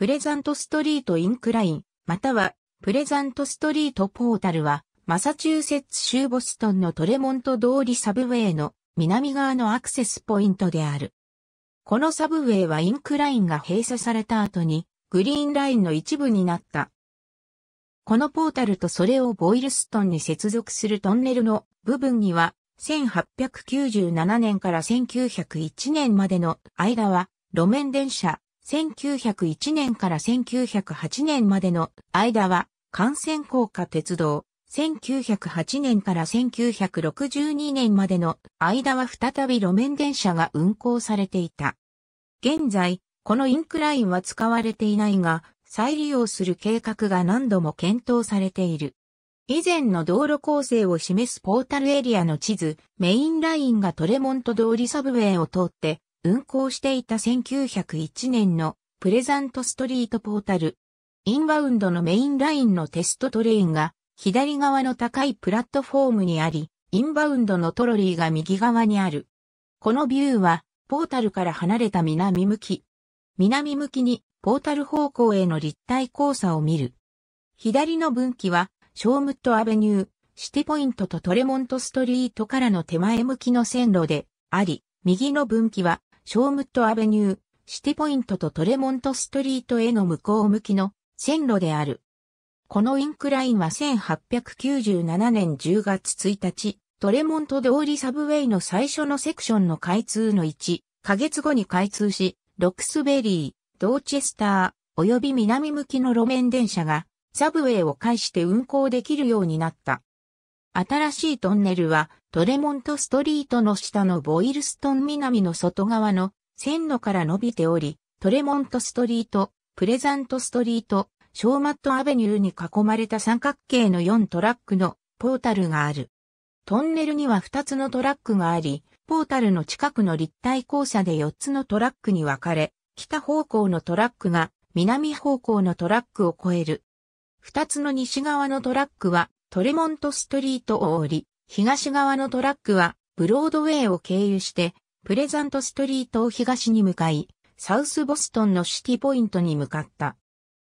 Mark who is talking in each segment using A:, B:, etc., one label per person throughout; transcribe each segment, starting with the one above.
A: プレザントストリートインクライン、または、プレザントストリートポータルは、マサチューセッツ州ボストンのトレモント通りサブウェイの南側のアクセスポイントである。このサブウェイはインクラインが閉鎖された後に、グリーンラインの一部になった。このポータルとそれをボイルストンに接続するトンネルの部分には、1897年から1901年までの間は、路面電車、1901年から1908年までの間は、幹線高架鉄道、1908年から1962年までの間は再び路面電車が運行されていた。現在、このインクラインは使われていないが、再利用する計画が何度も検討されている。以前の道路構成を示すポータルエリアの地図、メインラインがトレモント通りサブウェイを通って、運行していた1901年のプレザントストリートポータル。インバウンドのメインラインのテストトレインが左側の高いプラットフォームにあり、インバウンドのトロリーが右側にある。このビューはポータルから離れた南向き。南向きにポータル方向への立体交差を見る。左の分岐はショームットアベニュー、シティポイントとトレモントストリートからの手前向きの線路であり、右の分岐はショームットアベニュー、シティポイントとトレモントストリートへの向こう向きの線路である。このインクラインは1897年10月1日、トレモント通りサブウェイの最初のセクションの開通の1、ヶ月後に開通し、ロックスベリー、ドーチェスター、及び南向きの路面電車が、サブウェイを介して運行できるようになった。新しいトンネルは、トレモントストリートの下のボイルストン南の外側の線路から伸びており、トレモントストリート、プレザントストリート、ショーマットアベニューに囲まれた三角形の4トラックのポータルがある。トンネルには2つのトラックがあり、ポータルの近くの立体交差で4つのトラックに分かれ、北方向のトラックが南方向のトラックを越える。2つの西側のトラックはトレモントストリートを降り、東側のトラックはブロードウェイを経由して、プレザントストリートを東に向かい、サウスボストンのシティポイントに向かった。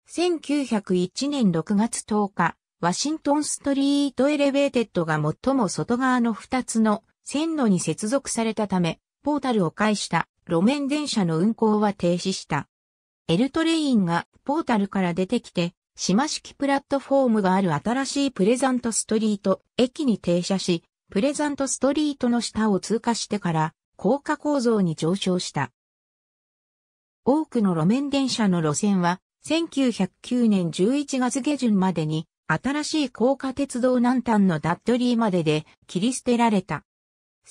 A: 1901年6月10日、ワシントンストリートエレベーテッドが最も外側の2つの線路に接続されたため、ポータルを介した路面電車の運行は停止した。エルトレインがポータルから出てきて、島式プラットフォームがある新しいプレザントストリート駅に停車し、プレザントストリートの下を通過してから高架構造に上昇した。多くの路面電車の路線は1909年11月下旬までに新しい高架鉄道南端のダッドリーまでで切り捨てられた。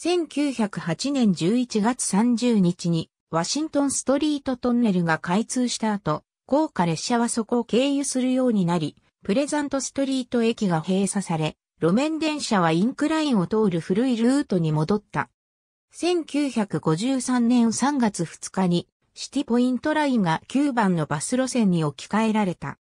A: 1908年11月30日にワシントンストリートトンネルが開通した後、豪華列車はそこを経由するようになり、プレザントストリート駅が閉鎖され、路面電車はインクラインを通る古いルートに戻った。1953年3月2日にシティポイントラインが9番のバス路線に置き換えられた。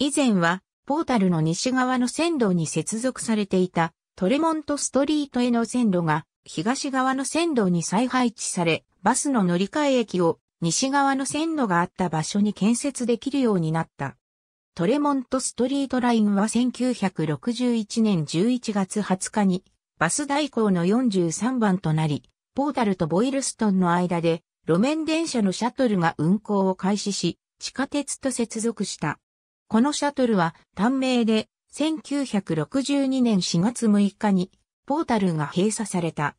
A: 以前はポータルの西側の線路に接続されていたトレモントストリートへの線路が東側の線路に再配置され、バスの乗り換え駅を西側の線路があった場所に建設できるようになった。トレモントストリートラインは1961年11月20日にバス代行の43番となり、ポータルとボイルストンの間で路面電車のシャトルが運行を開始し、地下鉄と接続した。このシャトルは短命で1962年4月6日にポータルが閉鎖された。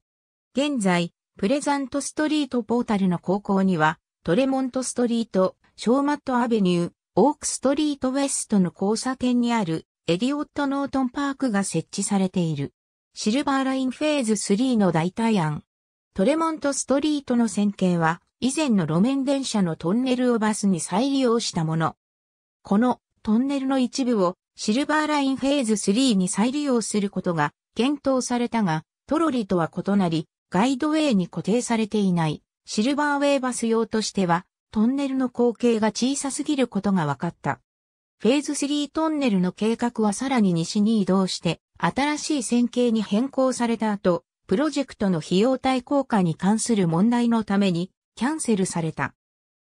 A: 現在、プレザントストリートポータルの高校にはトレモントストリート、ショーマットアベニュー、オークストリートウエストの交差点にあるエリオットノートンパークが設置されている。シルバーラインフェーズ3の代替案。トレモントストリートの線形は以前の路面電車のトンネルをバスに再利用したもの。このトンネルの一部をシルバーラインフェーズ3に再利用することが検討されたが、トロリとは異なり、ガイドウェイに固定されていない。シルバーウェーバス用としては、トンネルの口径が小さすぎることが分かった。フェーズ3トンネルの計画はさらに西に移動して、新しい線形に変更された後、プロジェクトの費用対効果に関する問題のために、キャンセルされた。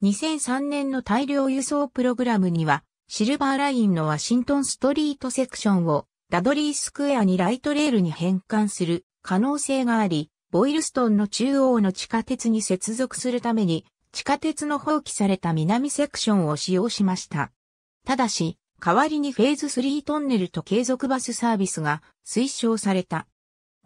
A: 2003年の大量輸送プログラムには、シルバーラインのワシントンストリートセクションを、ダドリースクエアにライトレールに変換する可能性があり、ボイルストンの中央の地下鉄に接続するために、地下鉄の放棄された南セクションを使用しました。ただし、代わりにフェーズ3トンネルと継続バスサービスが推奨された。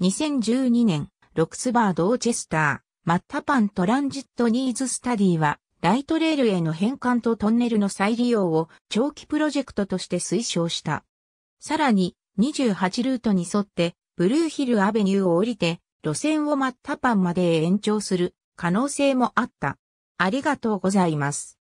A: 2012年、ロクスバードーチェスター、マッタパントランジットニーズスタディは、ライトレールへの変換とトンネルの再利用を長期プロジェクトとして推奨した。さらに、28ルートに沿って、ブルーヒルアベニューを降りて、路線をマッタパンまで延長する可能性もあった。ありがとうございます。